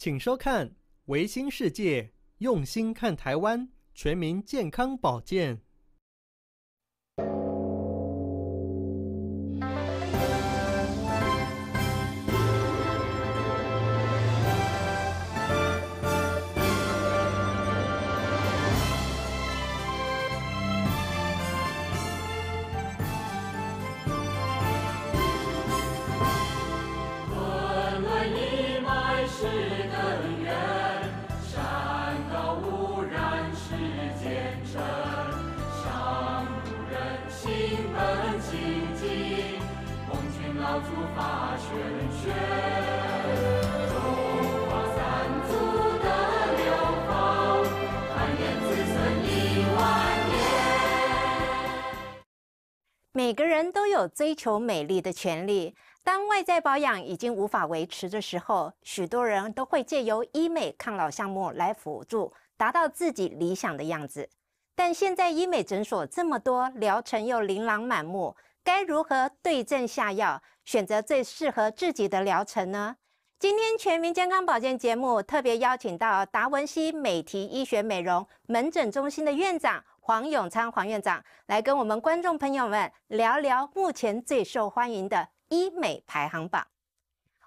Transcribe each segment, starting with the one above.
请收看《维新世界》，用心看台湾，全民健康保健。每个人都有追求美丽的权利。当外在保养已经无法维持的时候，许多人都会借由医美抗老项目来辅助，达到自己理想的样子。但现在医美诊所这么多，疗程又琳琅满目，该如何对症下药，选择最适合自己的疗程呢？今天全民健康保健节目特别邀请到达文西美体医学美容门诊中心的院长。黄永昌，黄院长来跟我们观众朋友们聊聊目前最受欢迎的医美排行榜。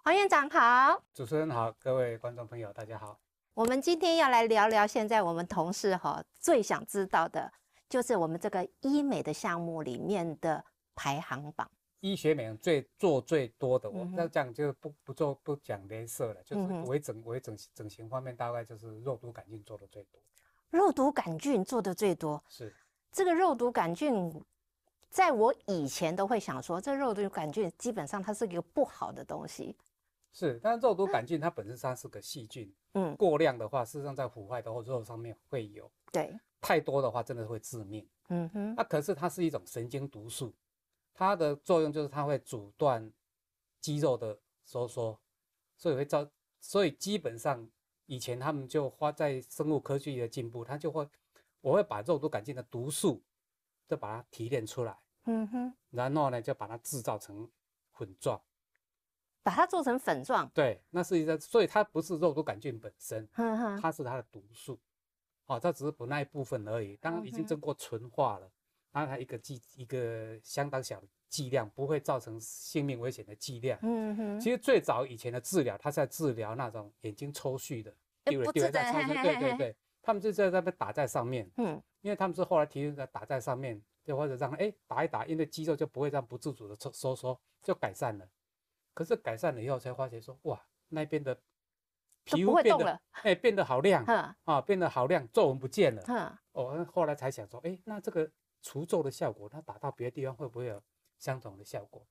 黄院长好，主持人好，各位观众朋友大家好。我们今天要来聊聊现在我们同事哈最想知道的就是我们这个医美的项目里面的排行榜。医学美容最做最多的，我那要讲就不不做不讲颜色了，就是微整微整整形方面，大概就是肉毒杆菌做的最多。肉毒杆菌做的最多是这个肉毒杆菌，在我以前都会想说，这肉毒杆菌基本上它是一个不好的东西。是，但是肉毒杆菌它本身它是个细菌，嗯，过量的话，事实上在腐坏的肉上面会有，对，太多的话真的会致命。嗯哼，那可是它是一种神经毒素，它的作用就是它会阻断肌肉的收缩，所以会造，所以基本上。以前他们就花在生物科技的进步，他就会，我会把肉毒杆菌的毒素，就把它提炼出来，嗯哼，然后呢就把它制造成粉状，把它做成粉状，对，那是一个，所以它不是肉毒杆菌本身，嗯哼，它是它的毒素，哦，这只是不那一部分而已，当然已经经过纯化了，然它一个剂一个相当小的。剂量不会造成性命危险的剂量。嗯嗯。其实最早以前的治疗，它是在治疗那种眼睛抽搐的，在上面。对对对。他们就在那边打在上面，嗯。因为他们是后来提出在打在上面，就或者让哎打一打，因为肌肉就不会这样不自主的抽收缩，就改善了。可是改善了以后，才发觉说哇，那边的皮肤变得动哎，变得好亮，啊，变得好亮，皱纹不见了。哦，后来才想说，哎，那这个除皱的效果，它打到别的地方会不会有？相同的效果，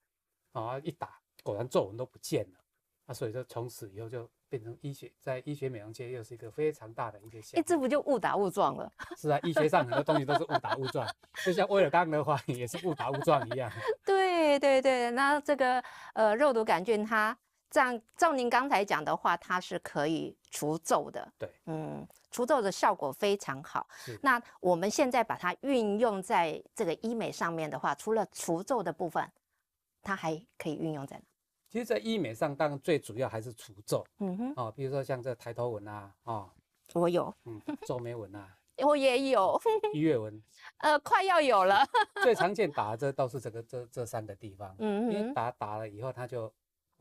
啊，一打果然皱纹都不见了，啊，所以说从此以后就变成医学，在医学美容界又是一个非常大的一个现象。这不就误打误撞了？是啊，医学上很多东西都是误打误撞，就像威尔刚的话也是误打误撞一样。对对对，那这个呃肉毒杆菌它。这样照您刚才讲的话，它是可以除皱的。对，嗯，除皱的效果非常好。那我们现在把它运用在这个医美上面的话，除了除皱的部分，它还可以运用在哪？其实，在医美上，当然最主要还是除皱。嗯哼。哦，比如说像这抬头纹啊，哦，我有。嗯。皱眉纹啊，我也有。鱼尾纹。呃，快要有了。最常见打的都是这个这这三个地方。嗯嗯。因为打打了以后，它就。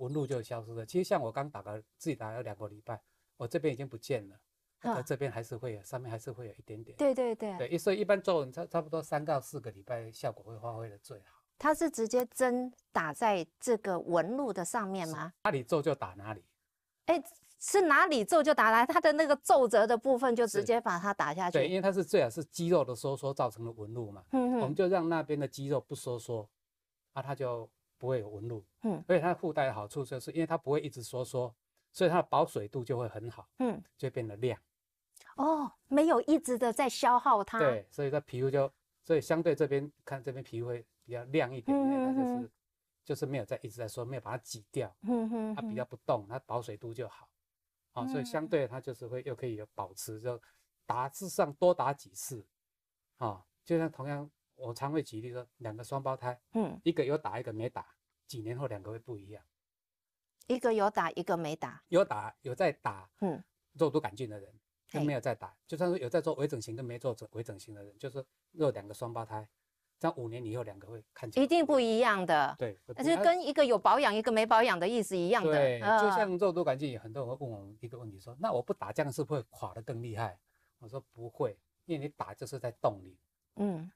纹路就消失了。其实像我刚打个自己打了两个礼拜，我这边已经不见了，但这边还是会，有，上面还是会有一点点。对对对。对，所以一般皱纹差差不多三到四个礼拜，效果会发挥的最好。它是直接针打在这个纹路的上面吗？哪里皱就打哪里。哎，是哪里皱就打来，它的那个皱褶的部分就直接把它打下去。对，因为它是最好是肌肉的收缩造成的纹路嘛。嗯我们就让那边的肌肉不收缩，啊，它就。不会有纹路，嗯，而且它附带的好处就是因为它不会一直缩缩，所以它的保水度就会很好，嗯，就变得亮。哦，没有一直的在消耗它。对，所以它皮肤就，所以相对这边看这边皮肤会比较亮一点，嗯它就是就是没有在一直在说没有把它挤掉，嗯嗯，它比较不动，它保水度就好，啊，所以相对它就是会又可以保持就打至上多打几次，啊，就像同样。我常会举例说，两个双胞胎，嗯，一个有打，一个没打，几年后两个会不一样。一个有打，一个没打。有打有在打，嗯，肉毒杆菌的人跟没有在打，就算是有在做微整形跟没做微整形的人，就是若两个双胞胎，这样五年以后两个会看起来一定不一样的。对，那就跟一个有保养一个没保养的意思一样的。就像肉毒杆菌，很多人问我们一个问题说：“那我不打这样是不是垮得更厉害？”我说：“不会，因为你打就是在动你，嗯。”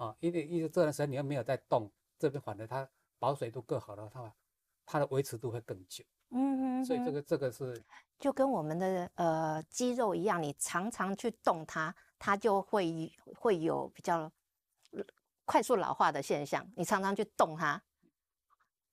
啊，因为一直这段时间你又没有在动，这边反而它保水度更好的话，它的维持度会更久。嗯哼。所以这个这个是就跟我们的呃肌肉一样，你常常去动它，它就会会有比较快速老化的现象。你常常去动它，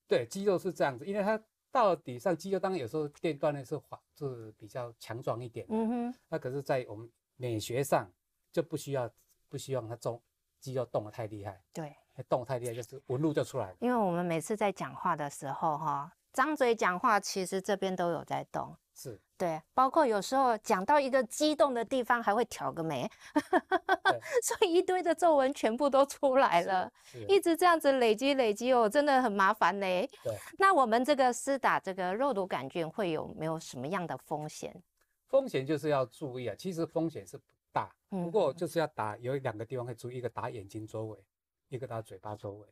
对肌肉是这样子，因为它到底上肌肉，当然有时候电锻炼是缓，是比较强壮一点。嗯哼。那可是，在我们美学上就不需要，不需要它中。肌肉动的太厉害，对，动太厉害就是纹路就出来了。因为我们每次在讲话的时候，哈，张嘴讲话，其实这边都有在动，是对，包括有时候讲到一个激动的地方，还会挑个眉，所以一堆的皱纹全部都出来了，一直这样子累积累积哦，真的很麻烦嘞。对，那我们这个施打这个肉毒杆菌会有没有什么样的风险？风险就是要注意啊，其实风险是。不过就是要打，有两个地方会注意，一个打眼睛周围，一个打嘴巴周围。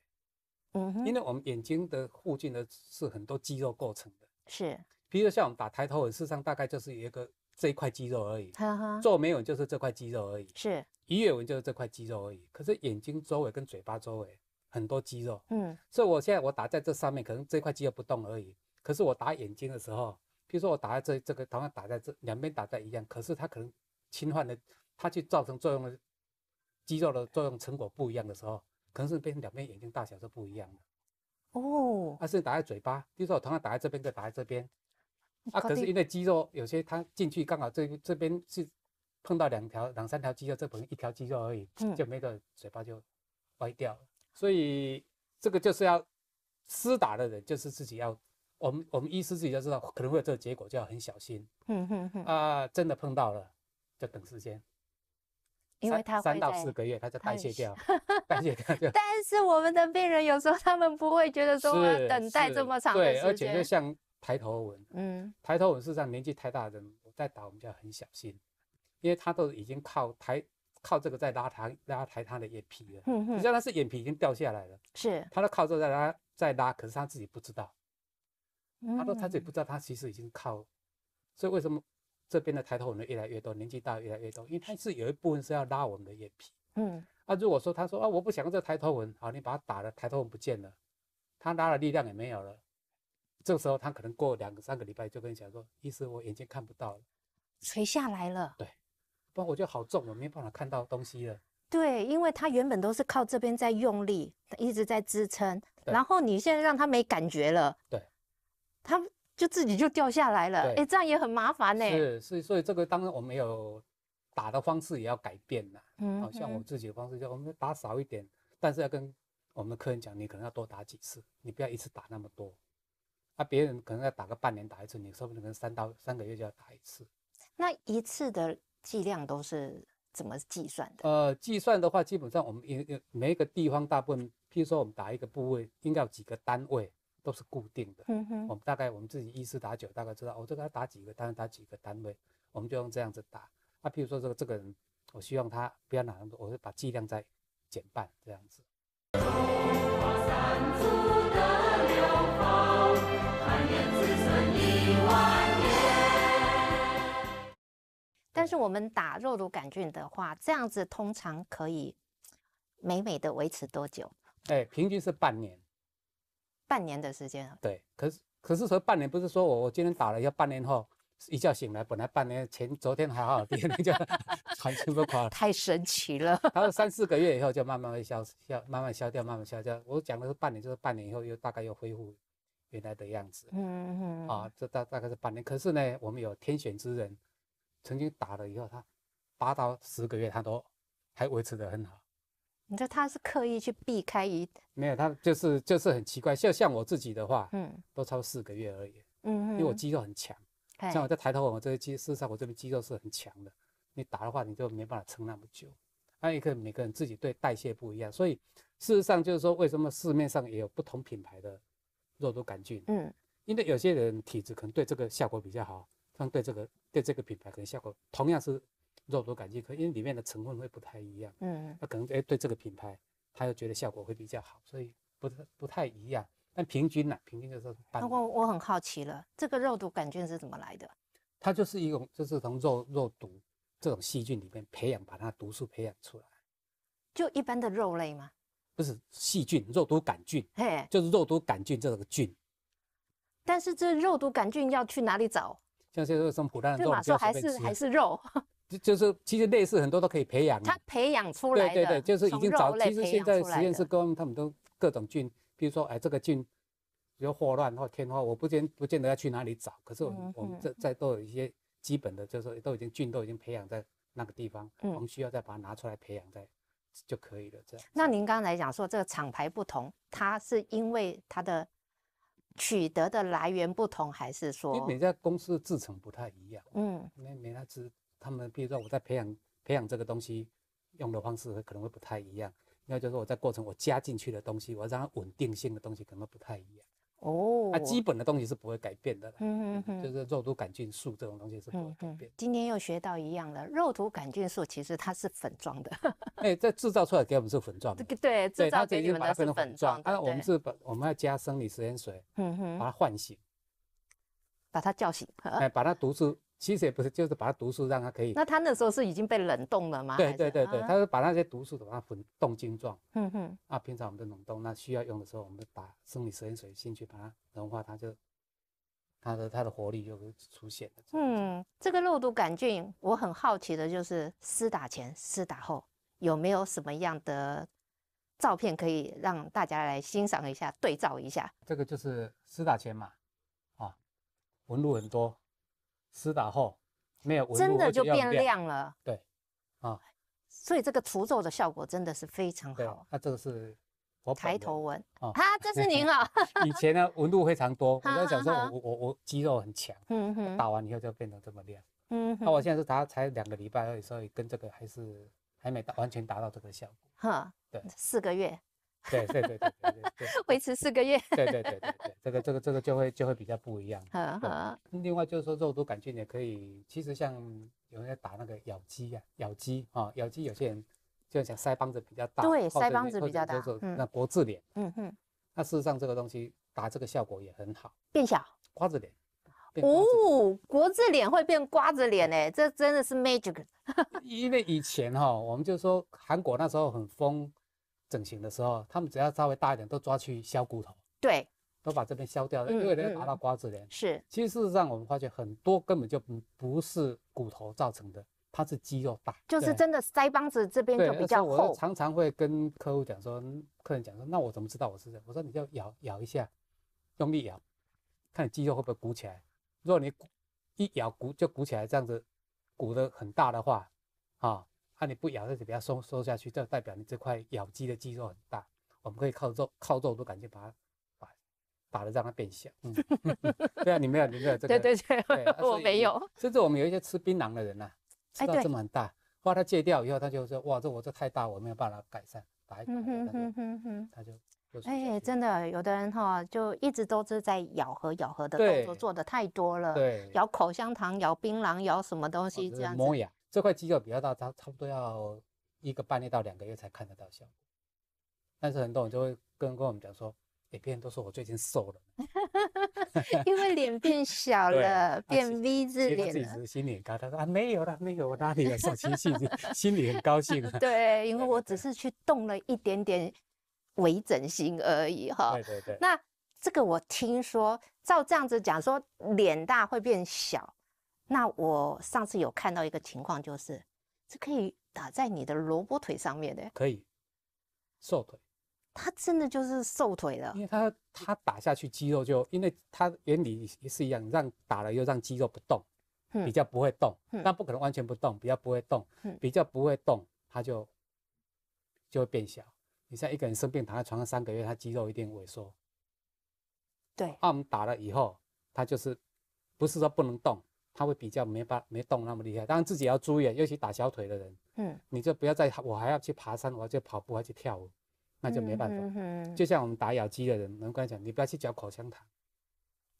嗯哼。因为我们眼睛的附近的是很多肌肉构成的。是。比如说像我们打抬头纹，事实上大概就是一个这一块肌肉而已。哈哈。做眉纹就是这块肌肉而已。是。鱼尾纹就是这块肌肉而已。可是眼睛周围跟嘴巴周围很多肌肉。嗯。所以我现在我打在这上面，可能这块肌肉不动而已。可是我打眼睛的时候，比如说我打在这这个，同样打在这两边打在一样，可是它可能侵犯的。它去造成作用的肌肉的作用成果不一样的时候，可能是变成两边眼睛大小是不一样的。哦。而是打在嘴巴，比如说我同样打在这边再打在这边，啊，可是因为肌肉有些它进去刚好这这边是碰到两条两三条肌肉，这可能一条肌肉而已，就没个嘴巴就歪掉了。所以这个就是要私打的人，就是自己要我们我们医师自己就知道可能会有这个结果，就要很小心。嗯哼哼。啊，真的碰到了就等时间。因为他三到四个月，他就代谢掉。代谢掉。但是我们的病人有时候他们不会觉得说等待这么长的时间。对，而且就像抬头纹，嗯，抬头纹事实上年纪太大的人，我再打我们就要很小心，因为他都已经靠抬靠这个在拉他拉抬他的眼皮了。嗯嗯。实际上，是眼皮已经掉下来了。是。他都靠这个在拉在拉，可是他自己不知道，他说他自己不知道，他其实已经靠，所以为什么？这边的抬头纹越来越多，年纪大越来越多，因为它是有一部分是要拉我们的眼皮。嗯，啊，如果说他说啊，我不想这抬头纹，好，你把它打了，抬头纹不见了，他拉的力量也没有了。这个时候，他可能过两三个礼拜就跟你讲说，医生，我眼睛看不到了，垂下来了。对，不然我就好重，我没办法看到东西了。对，因为他原本都是靠这边在用力，一直在支撑，然后你现在让他没感觉了。对，他就自己就掉下来了，哎，这样也很麻烦呢。是，是，所以这个当然我们有打的方式也要改变了。嗯，好、像我自己的方式，我们打少一点，但是要跟我们的客人讲，你可能要多打几次，你不要一次打那么多。啊，别人可能要打个半年打一次，你说不定可能三到三个月就要打一次。那一次的剂量都是怎么计算的？呃，计算的话，基本上我们因每个地方大部分，譬如说我们打一个部位，应该有几个单位。都是固定的。嗯哼，我们大概我们自己一次打九，大概知道我这个要打几个，单，概打几个单位，我们就用这样子打。那比如说这个这个人，我希望他不要拿那么多，我会把剂量再减半这样子。但是我们打肉毒杆菌的话，这样子通常可以美美的维持多久？哎，平均是半年。半年的时间啊，对，可是可是说半年不是说我我今天打了要半年后一觉醒来，本来半年前昨天还好，第二天就完 全不垮 了，太神奇了。他说三四个月以后就慢慢会消消，慢慢消掉，慢慢消掉。我讲的是半年，就是半年以后又大概又恢复原来的样子。嗯嗯，啊，这大大概是半年。可是呢，我们有天选之人，曾经打了以后，他八到十个月他都还维持得很好。你知道他是刻意去避开一？没有，他就是就是很奇怪。像像我自己的话，嗯，都超四个月而已，嗯因为我肌肉很强，像我在抬头，我这个肌事实上我这边肌肉是很强的。你打的话，你就没办法撑那么久。还有一个，每个人自己对代谢不一样，所以事实上就是说，为什么市面上也有不同品牌的肉毒杆菌？嗯，因为有些人体质可能对这个效果比较好，像对这个对这个品牌可能效果同样是。肉毒杆菌可因为里面的成分会不太一样，嗯，那可能哎对这个品牌，他又觉得效果会比较好，所以不太不太一样。但平均呢，平均就是。我我很好奇了，这个肉毒杆菌是怎么来的？它就是一种，就是从肉肉毒这种细菌里面培养，把它毒素培养出来。就一般的肉类吗？不是细菌，肉毒杆菌，嘿，就是肉毒杆菌这个菌。但是这肉毒杆菌要去哪里找？像这种普通的。对嘛，说还是还是肉。就是其实类似很多都可以培养，它培养出来的，对对对，就是已经找。其实现在实验室跟他们都各种菌，比如说哎这个菌，比如霍乱或天花，我不见不见得要去哪里找。可是我们我们这都有一些基本的，就是都已经菌都已经培养在那个地方，我们需要再把它拿出来培养在就可以了。这样。那您刚才讲说这个厂牌不同，它是因为它的取得的来源不同，还是说？因为每家公司的制成不太一样，嗯，没没那制他们比如说我在培养培养这个东西用的方式可能会不太一样，那就是我在过程我加进去的东西，我让它稳定性的东西可能不太一样哦。那基本的东西是不会改变的，嗯嗯嗯，就是肉毒杆菌素这种东西是不会改变。今天又学到一样了，肉毒杆菌素其实它是粉状的，哎，这制造出来给我们是粉状，的。对，对，它已经把它变粉状。啊，我们是把我们要加生理食盐水，嗯哼，把它唤醒，把它叫醒，哎，把它毒素其实也不是，就是把它毒素让它可以。那它那时候是已经被冷冻了吗？对对对对，它是把那些毒素把它冻冻晶状。嗯哼。啊，平常我们的冷冻，那需要用的时候，我们打生理食盐水进去把它融化，它就它的它的活力就会出现嗯，这个肉毒杆菌，我很好奇的就是施打前、施打后有没有什么样的照片可以让大家来欣赏一下、对照一下？这个就是施打前嘛，啊，纹路很多。私打后没有真的就变亮了，对，啊，所以这个除皱的效果真的是非常好。那这个是我抬头纹啊，哈，这是您啊。以前呢纹路非常多，我在想说我我我肌肉很强，嗯嗯，打完以后就变成这么亮，嗯，那我现在是打才两个礼拜，所以跟这个还是还没达完全达到这个效果，哈，对，四个月。对对对对对，维持四个月。对对对对对，这个这个这个就会就会比较不一样。好，另外就是说肉毒杆菌也可以，其实像有人在打那个咬肌啊，咬肌啊，咬肌有些人就想腮帮子比较大，对，腮帮子比较大，那脖字脸，嗯嗯，那事实上这个东西打这个效果也很好，变小，瓜子脸。哦，国字脸会变瓜子脸哎，这真的是 magic。因为以前哈，我们就说韩国那时候很疯，整形的时候，他们只要稍微大一点，都抓去削骨头。对，都把这边削掉了，因为人家达到瓜子脸。是。其实事实上，我们发觉很多根本就不是骨头造成的，它是肌肉大。就是真的腮帮子这边就比较厚。常常会跟客户讲说，客人讲说，那我怎么知道我是？我说你就咬咬一下，用力咬，看你肌肉会不会鼓起来。如果你一咬鼓就鼓起来，这样子鼓的很大的话，啊。啊，你不咬，那是不要收收下去，这代表你这块咬肌的肌肉很大。我们可以靠肉靠肉都感觉把它把打的让它变小。嗯，对啊，你没有，你没有这个。对对对，我没有。甚至我们有一些吃槟榔的人呐，哎，对，这么大。后来他戒掉以后，他就说：哇，这我这太大，我没有办法改善，打一。嗯嗯嗯嗯嗯。他就。哎，真的，有的人哈，就一直都是在咬合咬合的动作做的太多了。对。咬口香糖、咬槟榔、咬什么东西这样子。磨牙。这块肌肉比较大，它差不多要一个半月到两个月才看得到效果。但是很多人就会跟跟我们讲说：“哎，别人都说我最近瘦了，因为脸变小 了，变 V 字脸了。”心里高他说：“啊，没有了，没有，我哪里有瘦？其实心里很高兴。”对，因为我只是去动了一点点微整形而已，哈。对对对。那这个我听说，照这样子讲，说脸大会变小。那我上次有看到一个情况，就是这可以打在你的萝卜腿上面的，可以瘦腿，它真的就是瘦腿了，因为它它打下去肌肉就，因为它原理是一样，让打了又让肌肉不动，比较不会动，但不可能完全不动，比较不会动，比较不会动，它就就会变小。你像一个人生病躺在床上三个月，他肌肉一定萎缩，对，那、我们打了以后，它就是不是说不能动。他会比较没法没动那么厉害，当然自己要注意，尤其打小腿的人，嗯，你就不要再我还要去爬山，我要去跑步，还去跳舞，那就没办法。嗯就像我们打咬肌的人，我们刚讲，你不要去嚼口香糖，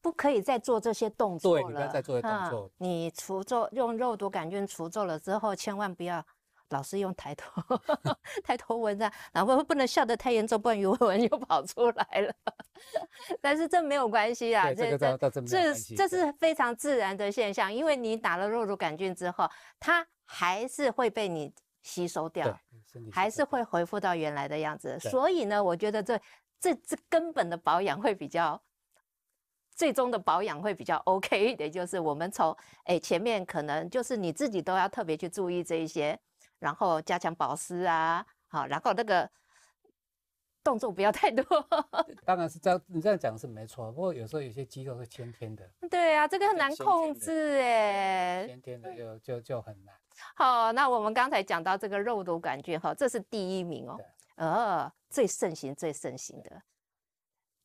不可以再做这些动作。对，你不要再做些动作。你除皱用肉毒杆菌除皱了之后，千万不要。老是用抬头，抬头纹这样，然后不能笑得太严重，不然鱼尾纹又跑出来了。但是这没有关系啊，这这这这是非常自然的现象，因为你打了肉毒杆菌之后，它还是会被你吸收掉，还是会恢复到原来的样子。所以呢，我觉得这这这根本的保养会比较，最终的保养会比较 OK 一点，就是我们从哎前面可能就是你自己都要特别去注意这一些。然后加强保湿啊，好，然后那个动作不要太多。当然是这样，你这样讲是没错。不过有时候有些肌肉是先天的。对啊，这个很难控制哎。先天的就就就很难。好，那我们刚才讲到这个肉毒杆菌哈，这是第一名哦。呃，最盛行最盛行的。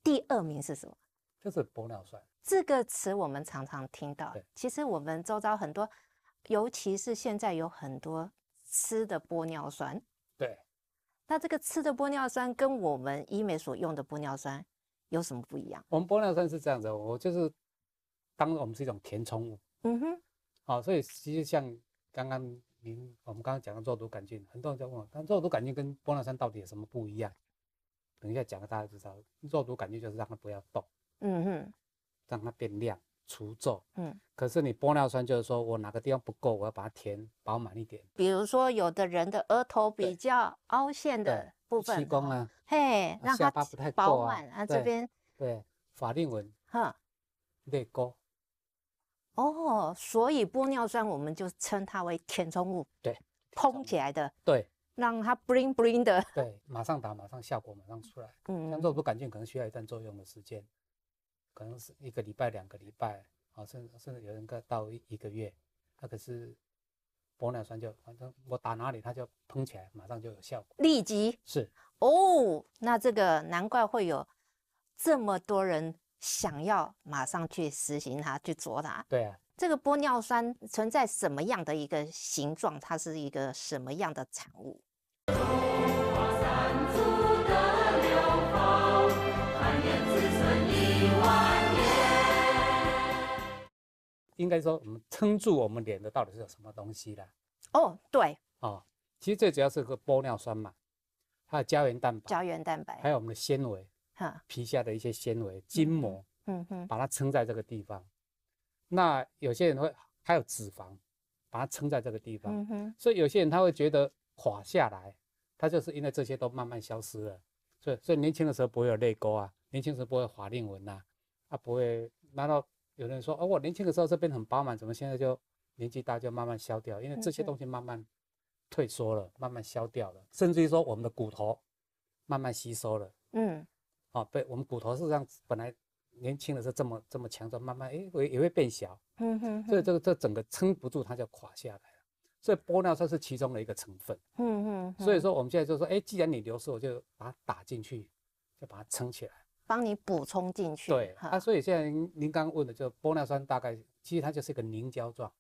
第二名是什么？就是玻尿酸。这个词我们常常听到。其实我们周遭很多，尤其是现在有很多。吃的玻尿酸，对，那这个吃的玻尿酸跟我们医美所用的玻尿酸有什么不一样？我们玻尿酸是这样子，我就是，当我们是一种填充物。嗯哼，好，所以其实像刚刚您我们刚刚讲的肉毒杆菌，很多人在问我，但肉毒杆菌跟玻尿酸到底有什么不一样？等一下讲给大家知道，肉毒杆菌就是让它不要动，嗯哼，让它变亮。除皱，嗯，可是你玻尿酸就是说我哪个地方不够，我要把它填饱满一点。比如说有的人的额头比较凹陷的部分，气功啊，嘿，让它饱满啊这边。对法令纹，哈，泪沟。哦，所以玻尿酸我们就称它为填充物，对，蓬起来的，对，让它 bling bling 的，对，马上打，马上效果马上出来，嗯，像种不感觉可能需要一段作用的时间。可能是一个礼拜、两个礼拜啊，甚甚至有人个到一个月，他可是玻尿酸就反正我打哪里它就嘭起来，马上就有效果，立即是哦，那这个难怪会有这么多人想要马上去实行它、去做它。对啊，这个玻尿酸存在什么样的一个形状？它是一个什么样的产物？应该说，我们撑住我们脸的到底是有什么东西啦？哦，对，哦，其实最主要是个玻尿酸嘛，还有胶原蛋白，胶原蛋白，还有我们的纤维，哈，皮下的一些纤维、筋膜，嗯哼，把它撑在这个地方。那有些人会，还有脂肪，把它撑在这个地方，嗯哼。所以有些人他会觉得垮下来，他就是因为这些都慢慢消失了。所以，所以年轻的时候不会有泪沟啊，年轻时不会法令纹呐，他不会，难道？有人说：“哦，我年轻的时候这边很饱满，怎么现在就年纪大就慢慢消掉？因为这些东西慢慢退缩了，慢慢消掉了，甚至于说我们的骨头慢慢吸收了。嗯，哦，被我们骨头是这样，本来年轻的时候这么这么强壮，慢慢哎会也会变小。嗯哼，所以这个这整个撑不住，它就垮下来了。所以玻尿酸是其中的一个成分。嗯哼，所以说我们现在就说：哎，既然你流失，我就把它打进去，就把它撑起来。”帮你补充进去。对啊，所以现在您刚问的就玻尿酸大概，其实它就是一个凝胶状，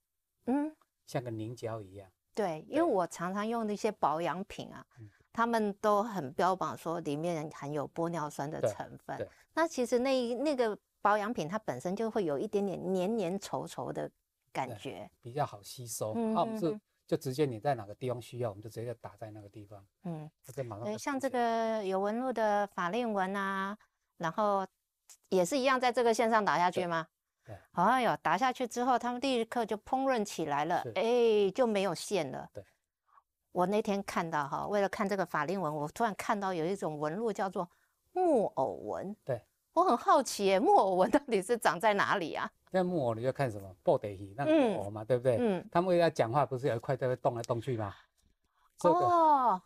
嗯，像个凝胶一样。对，因为我常常用那些保养品啊，他们都很标榜说里面含有玻尿酸的成分。那其实那那个保养品它本身就会有一点点黏黏稠稠的感觉，比较好吸收。那我们是就直接你在哪个地方需要，我们就直接打在那个地方。嗯，这马上。对，像这个有纹路的法令纹啊。然后也是一样，在这个线上打下去吗？对。哎呦，打下去之后，他们立刻就烹饪起来了，哎，就没有线了。对。我那天看到哈，为了看这个法令纹，我突然看到有一种纹路叫做木偶纹。对。我很好奇哎，木偶纹到底是长在哪里啊？那木偶，你要看什么布袋戏那个木偶嘛，对不对？嗯。他们要讲话，不是有一块在动来动去吗？哦，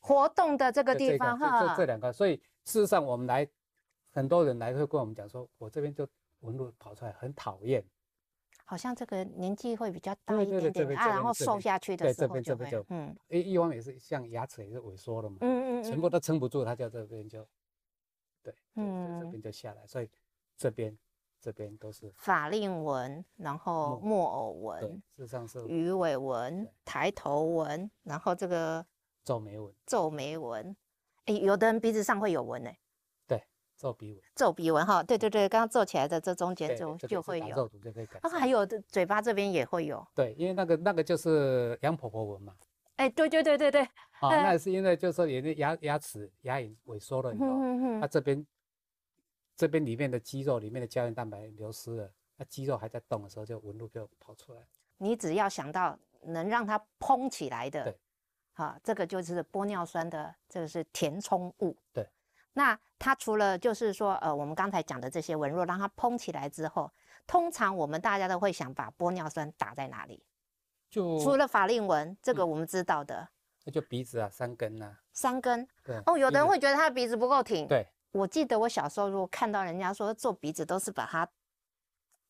活动的这个地方哈。这这两个，所以事实上我们来。很多人来会跟我们讲说，我这边就纹路跑出来，很讨厌。好像这个年纪会比较大一点点啊，然后瘦下去的。对，这边这边就，嗯，诶，一般也是像牙齿也是萎缩了嘛，嗯嗯，全部都撑不住，它就这边就，对，嗯，这边就下来。所以这边这边都是法令纹，然后木偶纹，对，是上是鱼尾纹、抬头纹，然后这个皱眉纹，皱眉纹，诶，有的人鼻子上会有纹诶。皱鼻纹，皱鼻纹哈，对对对，刚刚皱起来的这中间就就会有，还有嘴巴这边也会有，对，因为那个那个就是杨婆婆纹嘛，哎，对对对对对，啊，那是因为就是说人的牙牙齿牙龈萎缩了以后，那这边这边里面的肌肉里面的胶原蛋白流失了，那肌肉还在动的时候就纹路就跑出来。你只要想到能让它嘭起来的，对，好，这个就是玻尿酸的，这个是填充物，对。那它除了就是说，呃，我们刚才讲的这些纹路，让它膨起来之后，通常我们大家都会想把玻尿酸打在哪里？就除了法令纹，这个我们知道的。那就鼻子啊，三根啊。三根。对。哦，有的人会觉得他的鼻子不够挺。对。我记得我小时候，如果看到人家说做鼻子，都是把它，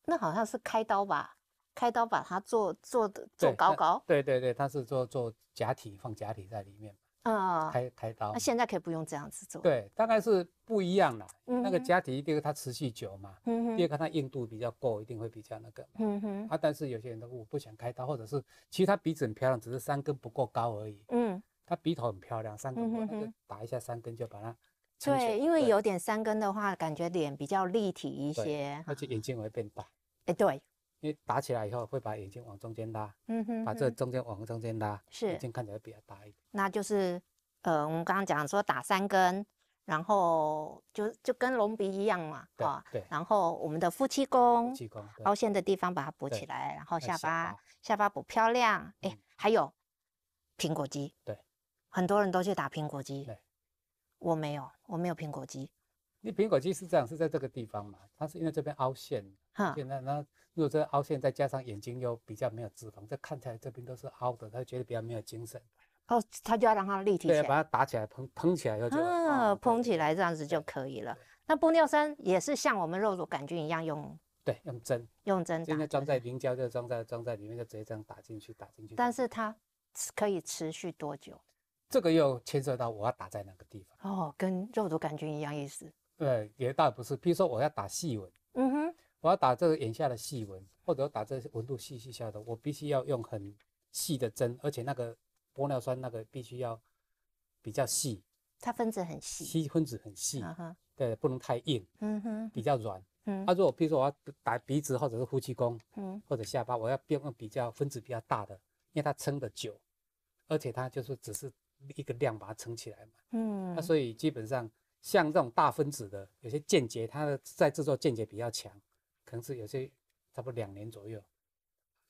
那好像是开刀吧？开刀把它做做的做高高？对对对，他是做做假体，放假体在里面。啊，开开刀，那现在可以不用这样子做。对，大概是不一样了。那个假体，第一个它持续久嘛，嗯、第二个它硬度比较够，一定会比较那个嘛。嗯哼。啊，但是有些人都我不想开刀，或者是其实他鼻子很漂亮，只是三根不够高而已。嗯。他鼻头很漂亮，三根不就打一下三根就把它。对，因为有点三根的话，感觉脸比较立体一些。而且眼睛会变大。哎，对。因为打起来以后会把眼睛往中间拉，嗯哼，把这中间往中间拉，是眼睛看起来比较大一点。那就是，呃，我们刚刚讲说打三根，然后就就跟隆鼻一样嘛，哈，对。然后我们的夫妻宫，夫妻宫，凹陷的地方把它补起来，然后下巴下巴补漂亮，哎，还有苹果肌，对，很多人都去打苹果肌，对，我没有，我没有苹果肌。你苹果肌是这样，是在这个地方嘛？它是因为这边凹陷，哈，现在那。如果这凹陷再加上眼睛又比较没有脂肪，这看起来这边都是凹的，他觉得比较没有精神。哦，他就要让它立体起来，把它打起来，膨膨起来后就啊，膨起来这样子就可以了。那玻尿酸也是像我们肉毒杆菌一样用？对，用针用针打，应该装在凝胶，就装在装在里面，就直接这样打进去，打进去。但是它可以持续多久？这个又牵涉到我要打在哪个地方哦，跟肉毒杆菌一样意思？对，也倒不是。比如说我要打细纹。我要打这个眼下的细纹，或者打这些纹度细细下的，我必须要用很细的针，而且那个玻尿酸那个必须要比较细，它分子很细，细分子很细，对，不能太硬，嗯哼，比较软。嗯，啊，如果比如说我要打鼻子或者是呼吸弓，嗯，或者下巴，我要用比较分子比较大的，因为它撑得久，而且它就是只是一个量把它撑起来嘛，嗯，那所以基本上像这种大分子的有些间接它的在制作间接比较强。可能是有些差不多两年左右。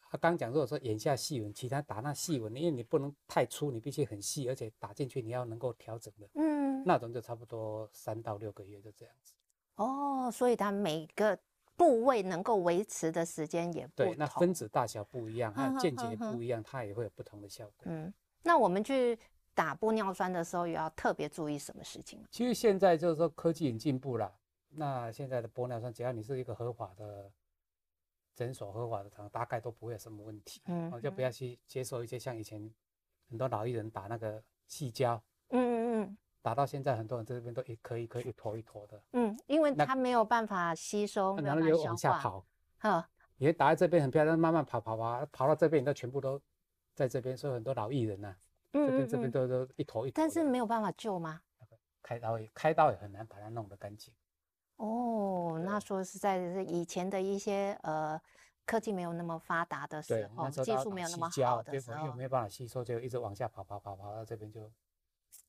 他刚讲，如果说眼下细纹，其他打那细纹，因为你不能太粗，你必须很细，而且打进去你要能够调整的。嗯。那种就差不多三到六个月就这样子。哦，所以它每个部位能够维持的时间也不对，那分子大小不一样，还有间接不一样，它也会有不同的效果。嗯。那我们去打玻尿酸的时候，也要特别注意什么事情其实现在就是说科技很进步了。那现在的玻尿酸，只要你是一个合法的诊所、合法的厂，大概都不会什么问题。嗯，就不要去接受一些像以前很多老艺人打那个细胶。嗯嗯嗯。打到现在，很多人这边都一颗一颗一坨一坨的。嗯，因为他没有办法吸收，没有办法消化。哈，也打在这边很漂亮，慢慢跑跑跑，跑到这边都全部都在这边，所以很多老艺人呐，这边这边都都一坨一。但是没有办法救吗？开刀也开刀也很难把它弄得干净。哦，那说实在的，是以前的一些呃，科技没有那么发达的时候，技术没有那么好的时候，没有办法吸收，就一直往下跑跑跑跑到这边就，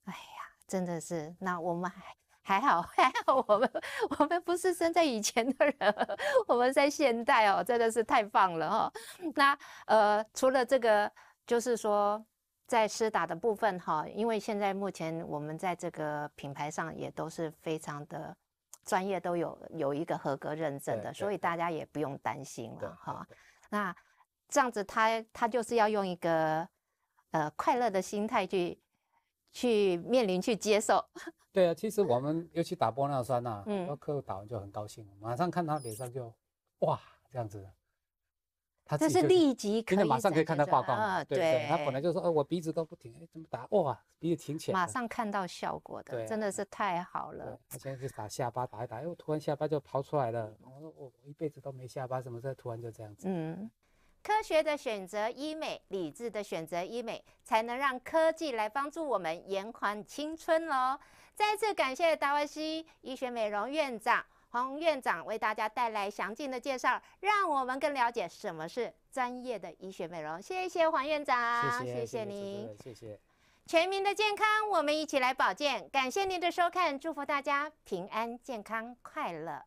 哎呀，真的是，那我们还还好还好，我们我们不是生在以前的人，我们在现代哦，真的是太棒了哈。那呃，除了这个，就是说在施打的部分哈，因为现在目前我们在这个品牌上也都是非常的。专业都有有一个合格认证的，所以大家也不用担心了哈。那这样子，他他就是要用一个呃快乐的心态去去面临去接受。对啊，其实我们尤其打玻尿酸呐，嗯，那客户打完就很高兴，马上看他脸上就哇这样子。这是立即可以马上可以看到报告，啊，对，他本来就说，呃，我鼻子都不挺，哎，怎么打哇，鼻子挺起来，马上看到效果的，真的是太好了。他现在去打下巴，打一打，哎，我突然下巴就刨出来了，我说我我一辈子都没下巴，怎么这突然就这样子？嗯，科学的选择医美，理智的选择医美，才能让科技来帮助我们延缓青春哦。再次感谢达外西医学美容院长。黄院长为大家带来详尽的介绍，让我们更了解什么是专业的医学美容。谢谢黄院长，谢谢您，谢谢。全民的健康，我们一起来保健。感谢您的收看，祝福大家平安、健康、快乐。